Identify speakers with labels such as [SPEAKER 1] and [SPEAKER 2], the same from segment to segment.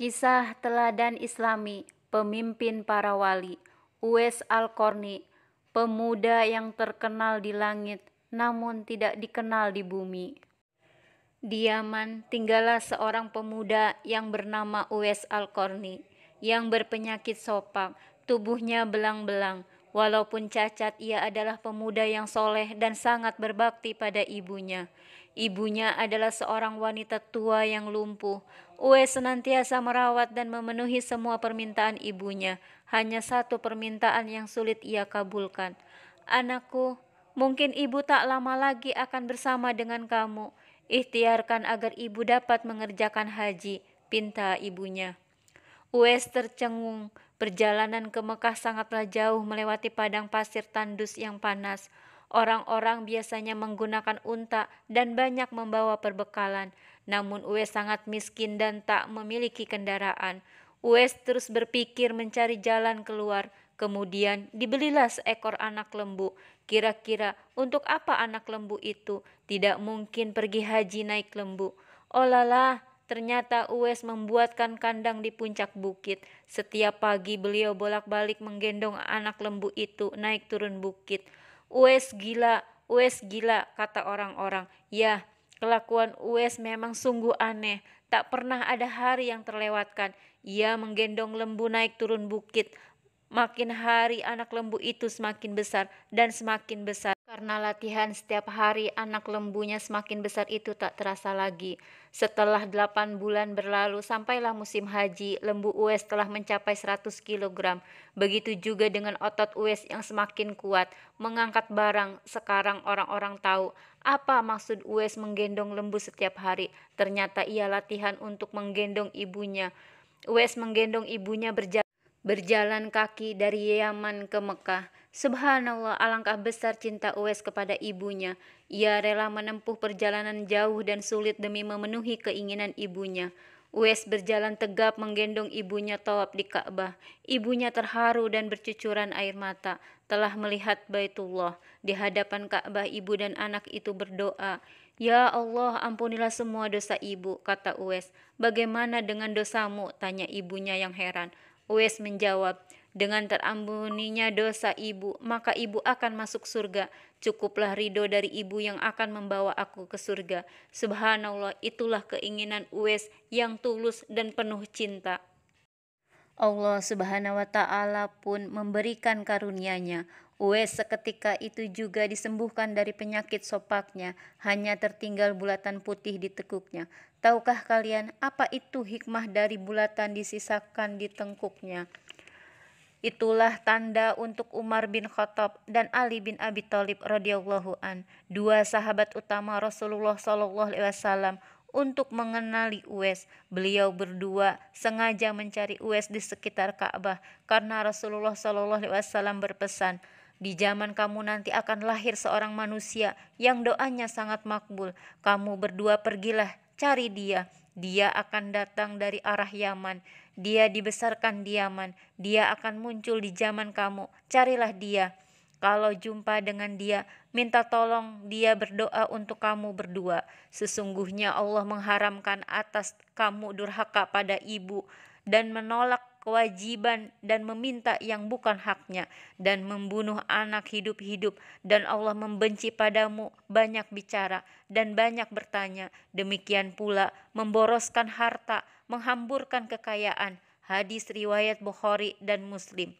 [SPEAKER 1] Kisah Teladan Islami Pemimpin Para Wali Uwais Al-Korni Pemuda yang terkenal di langit namun tidak dikenal di bumi Di Yaman tinggallah seorang pemuda yang bernama Uwais Al-Korni yang berpenyakit sopak, tubuhnya belang-belang, Walaupun cacat, ia adalah pemuda yang soleh dan sangat berbakti pada ibunya. Ibunya adalah seorang wanita tua yang lumpuh. Ue senantiasa merawat dan memenuhi semua permintaan ibunya. Hanya satu permintaan yang sulit ia kabulkan. Anakku, mungkin ibu tak lama lagi akan bersama dengan kamu. Ikhtiarkan agar ibu dapat mengerjakan haji, pinta ibunya. Ues tercengung, perjalanan ke Mekah sangatlah jauh melewati padang pasir tandus yang panas. Orang-orang biasanya menggunakan unta dan banyak membawa perbekalan, namun Ues sangat miskin dan tak memiliki kendaraan. Ues terus berpikir mencari jalan keluar, kemudian dibelilah seekor anak lembu. Kira-kira untuk apa anak lembu itu? Tidak mungkin pergi haji naik lembu. Olalah, oh, Ternyata Ues membuatkan kandang di puncak bukit. Setiap pagi beliau bolak-balik menggendong anak lembu itu naik turun bukit. Wes gila, wes gila, kata orang-orang. Ya, kelakuan Wes memang sungguh aneh. Tak pernah ada hari yang terlewatkan. Ia menggendong lembu naik turun bukit. Makin hari anak lembu itu semakin besar dan semakin besar. Karena latihan setiap hari, anak lembunya semakin besar itu tak terasa lagi. Setelah 8 bulan berlalu, sampailah musim haji, lembu US telah mencapai 100 kg. Begitu juga dengan otot US yang semakin kuat, mengangkat barang. Sekarang orang-orang tahu apa maksud US menggendong lembu setiap hari. Ternyata ia latihan untuk menggendong ibunya. US menggendong ibunya berjalan, berjalan kaki dari Yaman ke Mekah. Subhanallah, alangkah besar cinta Uwes kepada ibunya. Ia rela menempuh perjalanan jauh dan sulit demi memenuhi keinginan ibunya. Uwes berjalan tegap menggendong ibunya tawab di Ka'bah. Ibunya terharu dan bercucuran air mata telah melihat Baitullah. Di hadapan Ka'bah ibu dan anak itu berdoa, Ya Allah, ampunilah semua dosa ibu, kata Uwes. Bagaimana dengan dosamu? Tanya ibunya yang heran. Uwes menjawab, dengan terambuninya dosa ibu, maka ibu akan masuk surga. Cukuplah ridho dari ibu yang akan membawa aku ke surga. Subhanallah, itulah keinginan Uwes yang tulus dan penuh cinta. Allah Subhanahu wa Ta'ala pun memberikan karuniaNya. nya Uwes seketika itu juga disembuhkan dari penyakit sopaknya, hanya tertinggal bulatan putih di tekuknya. Tahukah kalian apa itu hikmah dari bulatan disisakan di tengkuknya? Itulah tanda untuk Umar bin Khattab dan Ali bin Abi Thalib radhiyallahu an, dua sahabat utama Rasulullah Sallallahu alaihi wasallam untuk mengenali Uwais. Beliau berdua sengaja mencari Uwais di sekitar Ka'bah karena Rasulullah Sallallahu alaihi wasallam berpesan, di zaman kamu nanti akan lahir seorang manusia yang doanya sangat makbul. Kamu berdua pergilah cari dia. Dia akan datang dari arah Yaman. Dia dibesarkan di Yaman, dia akan muncul di zaman kamu. Carilah dia. Kalau jumpa dengan dia, minta tolong dia berdoa untuk kamu berdua. Sesungguhnya Allah mengharamkan atas kamu durhaka pada ibu dan menolak kewajiban dan meminta yang bukan haknya dan membunuh anak hidup-hidup dan Allah membenci padamu banyak bicara dan banyak bertanya demikian pula memboroskan harta menghamburkan kekayaan hadis riwayat Bukhari dan Muslim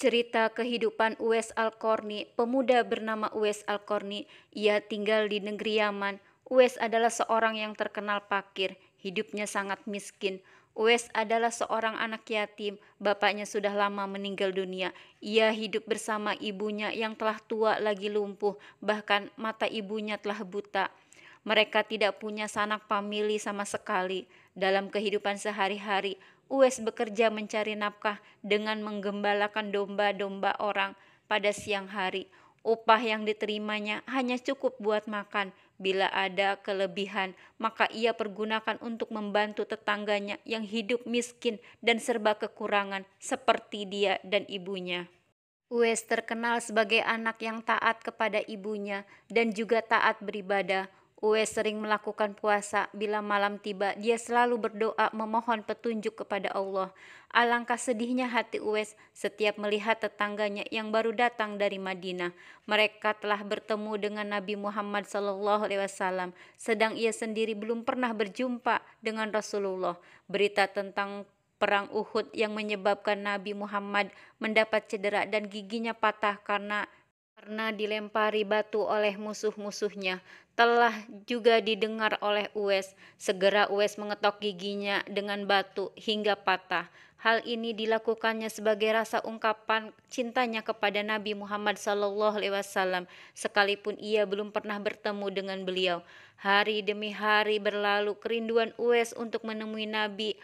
[SPEAKER 1] Cerita kehidupan Uwais Al-Korni, pemuda bernama Uwais Al-Korni, ia tinggal di negeri Yaman. Uwais adalah seorang yang terkenal pakir, hidupnya sangat miskin. Wes adalah seorang anak yatim. Bapaknya sudah lama meninggal dunia. Ia hidup bersama ibunya yang telah tua lagi lumpuh, bahkan mata ibunya telah buta. Mereka tidak punya sanak famili sama sekali. Dalam kehidupan sehari-hari, Wes bekerja mencari nafkah dengan menggembalakan domba-domba orang pada siang hari. Upah yang diterimanya hanya cukup buat makan, Bila ada kelebihan, maka ia pergunakan untuk membantu tetangganya yang hidup miskin dan serba kekurangan, seperti dia dan ibunya. Wes terkenal sebagai anak yang taat kepada ibunya dan juga taat beribadah, Uwe sering melakukan puasa. Bila malam tiba, dia selalu berdoa memohon petunjuk kepada Allah. Alangkah sedihnya hati Uwes setiap melihat tetangganya yang baru datang dari Madinah. Mereka telah bertemu dengan Nabi Muhammad SAW, sedang ia sendiri belum pernah berjumpa dengan Rasulullah. Berita tentang perang Uhud yang menyebabkan Nabi Muhammad mendapat cedera dan giginya patah karena karena dilempari batu oleh musuh-musuhnya, telah juga didengar oleh Ues. Segera Ues mengetok giginya dengan batu hingga patah. Hal ini dilakukannya sebagai rasa ungkapan cintanya kepada Nabi Muhammad SAW, sekalipun ia belum pernah bertemu dengan beliau. Hari demi hari berlalu, kerinduan Ues untuk menemui Nabi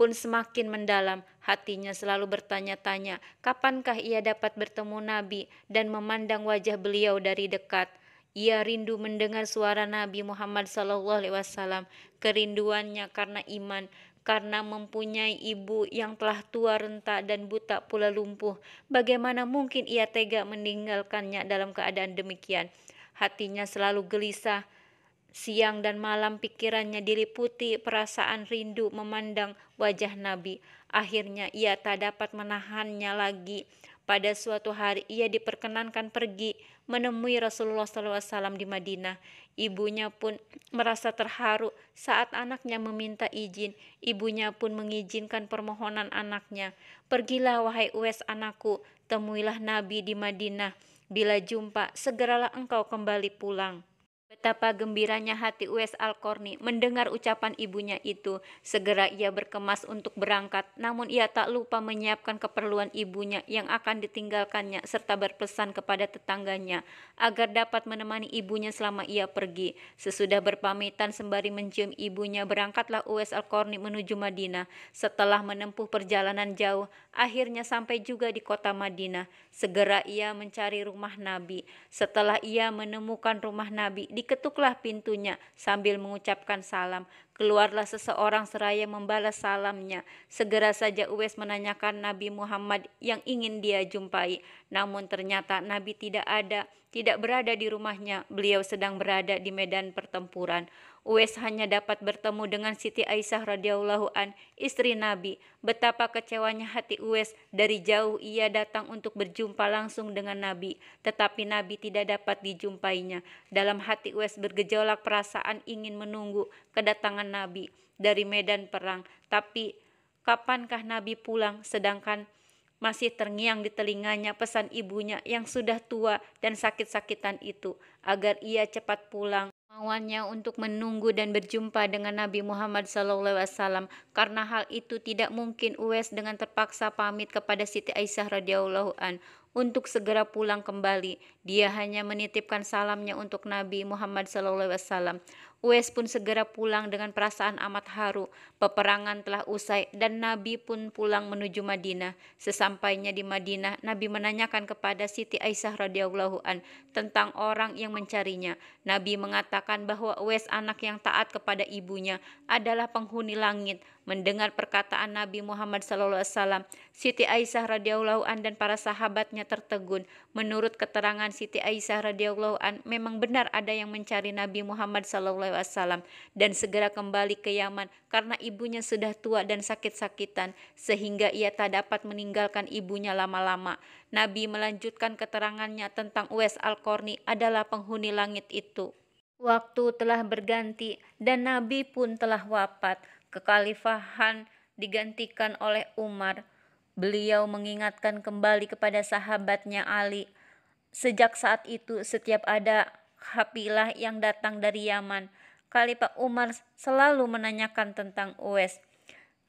[SPEAKER 1] pun semakin mendalam. Hatinya selalu bertanya-tanya, kapankah ia dapat bertemu Nabi dan memandang wajah beliau dari dekat. Ia rindu mendengar suara Nabi Muhammad SAW, kerinduannya karena iman, karena mempunyai ibu yang telah tua renta dan buta pula lumpuh. Bagaimana mungkin ia tega meninggalkannya dalam keadaan demikian? Hatinya selalu gelisah, Siang dan malam pikirannya diliputi perasaan rindu memandang wajah Nabi. Akhirnya ia tak dapat menahannya lagi. Pada suatu hari ia diperkenankan pergi menemui Rasulullah SAW di Madinah. Ibunya pun merasa terharu saat anaknya meminta izin. Ibunya pun mengizinkan permohonan anaknya. Pergilah wahai Uwais anakku, temuilah Nabi di Madinah. Bila jumpa, segeralah engkau kembali pulang. Betapa gembiranya hati US Alkorni mendengar ucapan ibunya itu. Segera ia berkemas untuk berangkat, namun ia tak lupa menyiapkan keperluan ibunya yang akan ditinggalkannya serta berpesan kepada tetangganya agar dapat menemani ibunya selama ia pergi. Sesudah berpamitan sembari mencium ibunya, berangkatlah US Alkorni menuju Madinah. Setelah menempuh perjalanan jauh, akhirnya sampai juga di kota Madinah. Segera ia mencari rumah Nabi. Setelah ia menemukan rumah Nabi, di diketuklah pintunya sambil mengucapkan salam. Keluarlah seseorang seraya membalas salamnya. Segera saja Uwes menanyakan Nabi Muhammad yang ingin dia jumpai. Namun ternyata Nabi tidak ada, tidak berada di rumahnya. Beliau sedang berada di medan pertempuran. Uwais hanya dapat bertemu dengan Siti Aisyah radhiyallahu an, istri Nabi. Betapa kecewanya hati Uwais, dari jauh ia datang untuk berjumpa langsung dengan Nabi, tetapi Nabi tidak dapat dijumpainya. Dalam hati Uwais bergejolak perasaan ingin menunggu kedatangan Nabi dari medan perang, tapi kapankah Nabi pulang sedangkan masih terngiang di telinganya pesan ibunya yang sudah tua dan sakit-sakitan itu agar ia cepat pulang kemauannya untuk menunggu dan berjumpa dengan Nabi Muhammad SAW karena hal itu tidak mungkin Uwais dengan terpaksa pamit kepada Siti Aisyah radhiyallahu an untuk segera pulang kembali. Dia hanya menitipkan salamnya untuk Nabi Muhammad SAW. Wes pun segera pulang dengan perasaan amat haru. Peperangan telah usai dan Nabi pun pulang menuju Madinah. Sesampainya di Madinah, Nabi menanyakan kepada Siti Aisyah radhiyallahu an tentang orang yang mencarinya. Nabi mengatakan bahwa Wes anak yang taat kepada ibunya adalah penghuni langit. Mendengar perkataan Nabi Muhammad SAW, Siti Aisyah radhiyallahu an dan para sahabatnya tertegun. Menurut keterangan Siti Aisyah radhiyallahu an, memang benar ada yang mencari Nabi Muhammad SAW Alaihi Wasallam dan segera kembali ke Yaman karena ibunya sudah tua dan sakit-sakitan sehingga ia tak dapat meninggalkan ibunya lama-lama. Nabi melanjutkan keterangannya tentang Uwais Al-Korni adalah penghuni langit itu. Waktu telah berganti dan Nabi pun telah wafat. kekalifahan digantikan oleh Umar. Beliau mengingatkan kembali kepada sahabatnya Ali. Sejak saat itu setiap ada hapilah yang datang dari Yaman, Kalipah Umar selalu menanyakan tentang Uwais.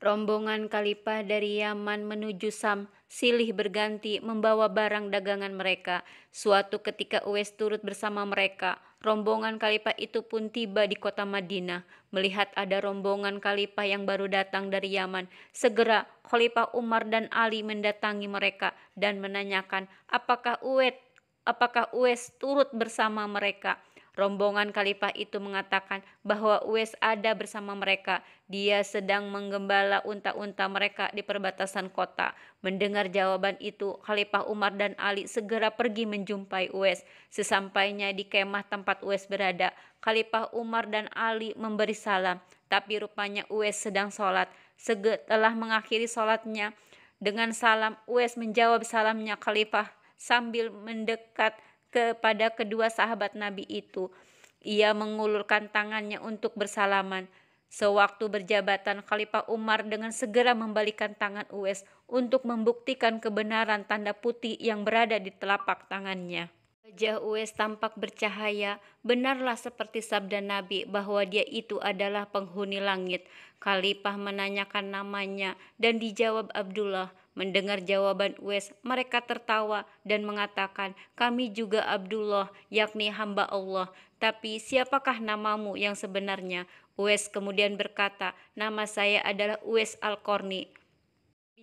[SPEAKER 1] Rombongan Kalipah dari Yaman menuju Sam silih berganti membawa barang dagangan mereka. Suatu ketika Uwais turut bersama mereka. Rombongan Kalipah itu pun tiba di kota Madinah. Melihat ada rombongan Kalipah yang baru datang dari Yaman, segera Khalifah Umar dan Ali mendatangi mereka dan menanyakan apakah Uwais apakah Uwais turut bersama mereka. Rombongan khalifah itu mengatakan bahwa Uwais ada bersama mereka. Dia sedang menggembala unta-unta mereka di perbatasan kota. Mendengar jawaban itu, khalifah Umar dan Ali segera pergi menjumpai Uwais. Sesampainya di kemah tempat Uwais berada, khalifah Umar dan Ali memberi salam. Tapi rupanya Uwais sedang sholat. Setelah mengakhiri sholatnya, dengan salam, Uwais menjawab salamnya khalifah sambil mendekat kepada kedua sahabat Nabi itu. Ia mengulurkan tangannya untuk bersalaman. Sewaktu berjabatan, Khalifah Umar dengan segera membalikan tangan Uwes untuk membuktikan kebenaran tanda putih yang berada di telapak tangannya. Wajah Uwes tampak bercahaya, benarlah seperti sabda Nabi bahwa dia itu adalah penghuni langit. Khalifah menanyakan namanya dan dijawab Abdullah. Mendengar jawaban Uwais, mereka tertawa dan mengatakan, "Kami juga Abdullah, yakni hamba Allah. Tapi siapakah namamu yang sebenarnya?" Uwais kemudian berkata, "Nama saya adalah Uwais Al-Korni."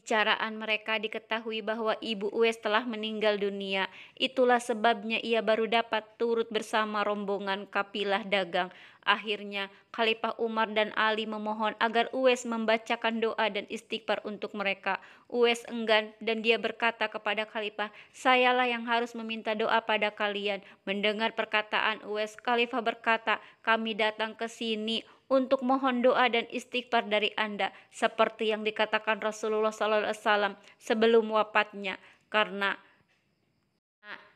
[SPEAKER 1] caraan mereka diketahui bahwa Ibu Ues telah meninggal dunia. Itulah sebabnya ia baru dapat turut bersama rombongan kapilah dagang. Akhirnya, Khalifah Umar dan Ali memohon agar Ues membacakan doa dan istighfar untuk mereka. Ues enggan dan dia berkata kepada Khalifah, "Sayalah yang harus meminta doa pada kalian." Mendengar perkataan Ues, Khalifah berkata, "Kami datang ke sini untuk mohon doa dan istighfar dari Anda seperti yang dikatakan Rasulullah Sallallahu Alaihi Wasallam sebelum wafatnya karena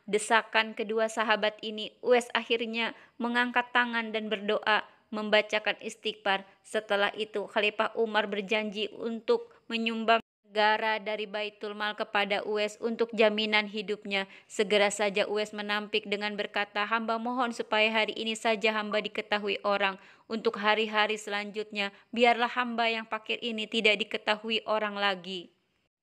[SPEAKER 1] desakan kedua sahabat ini Uwais akhirnya mengangkat tangan dan berdoa membacakan istighfar setelah itu Khalifah Umar berjanji untuk menyumbang negara dari Baitul Mal kepada UES untuk jaminan hidupnya. Segera saja UES menampik dengan berkata, "Hamba mohon supaya hari ini saja hamba diketahui orang. Untuk hari-hari selanjutnya, biarlah hamba yang fakir ini tidak diketahui orang lagi."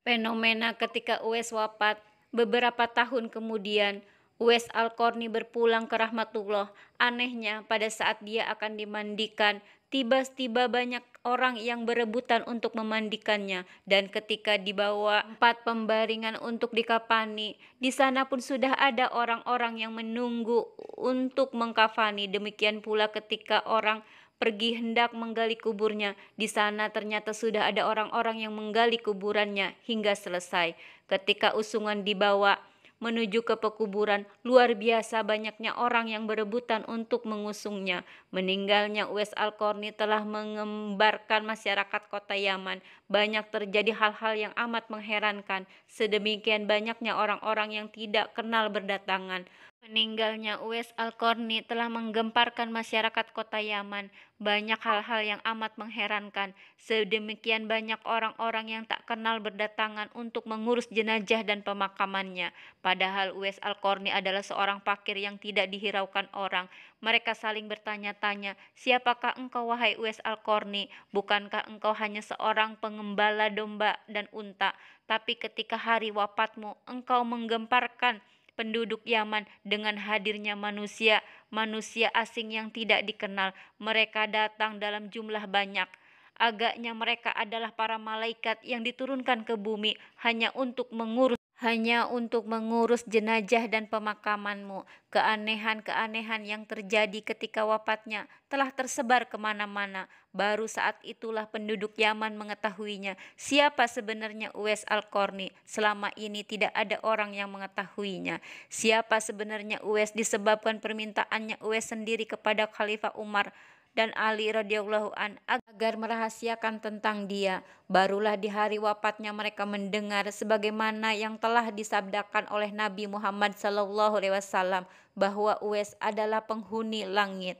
[SPEAKER 1] Fenomena ketika UES wafat beberapa tahun kemudian, Wes Alkorni berpulang ke rahmatullah. Anehnya, pada saat dia akan dimandikan, tiba-tiba banyak orang yang berebutan untuk memandikannya dan ketika dibawa empat pembaringan untuk dikapani di sana pun sudah ada orang-orang yang menunggu untuk mengkafani demikian pula ketika orang pergi hendak menggali kuburnya. Di sana ternyata sudah ada orang-orang yang menggali kuburannya hingga selesai. Ketika usungan dibawa, menuju ke pekuburan. Luar biasa banyaknya orang yang berebutan untuk mengusungnya. Meninggalnya Uwais al telah mengembarkan masyarakat kota Yaman. Banyak terjadi hal-hal yang amat mengherankan. Sedemikian banyaknya orang-orang yang tidak kenal berdatangan. Meninggalnya Uwais Al-Qarni telah menggemparkan masyarakat kota Yaman. Banyak hal-hal yang amat mengherankan. Sedemikian banyak orang-orang yang tak kenal berdatangan untuk mengurus jenajah dan pemakamannya. Padahal Uwais Al-Qarni adalah seorang pakir yang tidak dihiraukan orang. Mereka saling bertanya-tanya, siapakah engkau wahai Uwais Al-Qarni? Bukankah engkau hanya seorang pengembala domba dan unta? Tapi ketika hari wafatmu, engkau menggemparkan penduduk Yaman dengan hadirnya manusia, manusia asing yang tidak dikenal. Mereka datang dalam jumlah banyak. Agaknya mereka adalah para malaikat yang diturunkan ke bumi hanya untuk mengurus hanya untuk mengurus jenajah dan pemakamanmu. Keanehan-keanehan yang terjadi ketika wafatnya telah tersebar kemana-mana. Baru saat itulah penduduk Yaman mengetahuinya. Siapa sebenarnya Uwais Al-Korni? Selama ini tidak ada orang yang mengetahuinya. Siapa sebenarnya Uwais disebabkan permintaannya Uwais sendiri kepada Khalifah Umar dan Ali radhiyallahu an agar merahasiakan tentang dia. Barulah di hari wafatnya mereka mendengar sebagaimana yang telah disabdakan oleh Nabi Muhammad sallallahu alaihi wasallam bahwa Uwais adalah penghuni langit.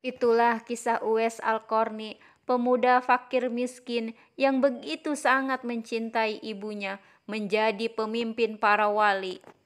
[SPEAKER 1] Itulah kisah Uwais Al-Qarni, pemuda fakir miskin yang begitu sangat mencintai ibunya, menjadi pemimpin para wali.